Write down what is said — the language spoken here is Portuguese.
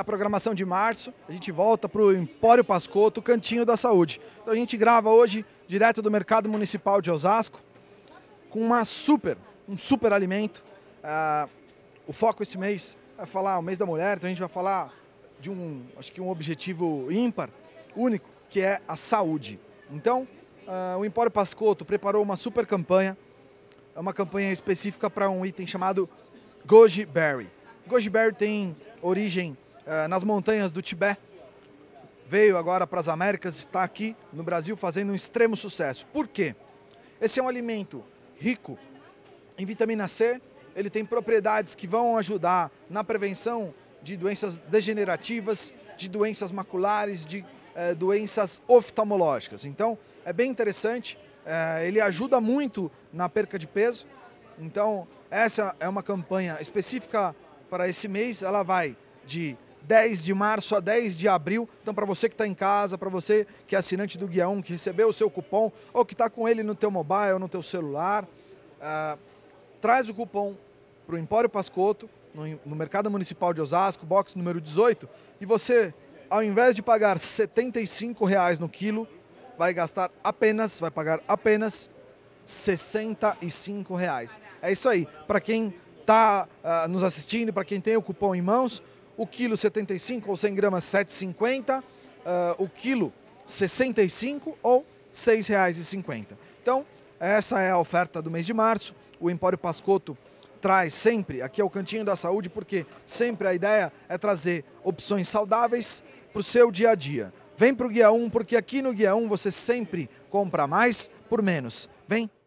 a programação de março. A gente volta para o Empório Pascoto, Cantinho da Saúde. Então a gente grava hoje direto do Mercado Municipal de Osasco com uma super, um super alimento. Ah, o foco esse mês é falar o mês da mulher, então a gente vai falar de um, acho que um objetivo ímpar, único, que é a saúde. Então, ah, o Empório Pascoto preparou uma super campanha, é uma campanha específica para um item chamado Goji Berry. Goji Berry tem origem eh, nas montanhas do Tibete. Veio agora para as Américas, está aqui no Brasil fazendo um extremo sucesso. Por quê? Esse é um alimento rico em vitamina C, ele tem propriedades que vão ajudar na prevenção de doenças degenerativas, de doenças maculares, de eh, doenças oftalmológicas. Então, é bem interessante, eh, ele ajuda muito na perca de peso. Então, essa é uma campanha específica para esse mês, ela vai de 10 de março a 10 de abril. Então, para você que está em casa, para você que é assinante do Guia 1, que recebeu o seu cupom, ou que está com ele no teu mobile, no teu celular, uh, traz o cupom para o Empório Pascoto, no, no, Mercado Municipal de Osasco, box número 18, e você, ao invés de pagar R$ 75,00 no quilo, vai gastar apenas, vai pagar apenas R$ 65,00. É isso aí. Para quem está uh, ah, nos assistindo, para quem tem o cupom em mãos, o quilo 75 ou 100 gramas 7,50, uh, ah, o quilo 65 ou R$ 6,50. Então, essa é a oferta do mês de março. O Empório Pascotto traz sempre, aqui é o cantinho da saúde, porque sempre a ideia é trazer opções saudáveis para o seu dia a dia. Vem para o Guia 1, porque aqui no Guia 1 você sempre compra mais por menos. Vem!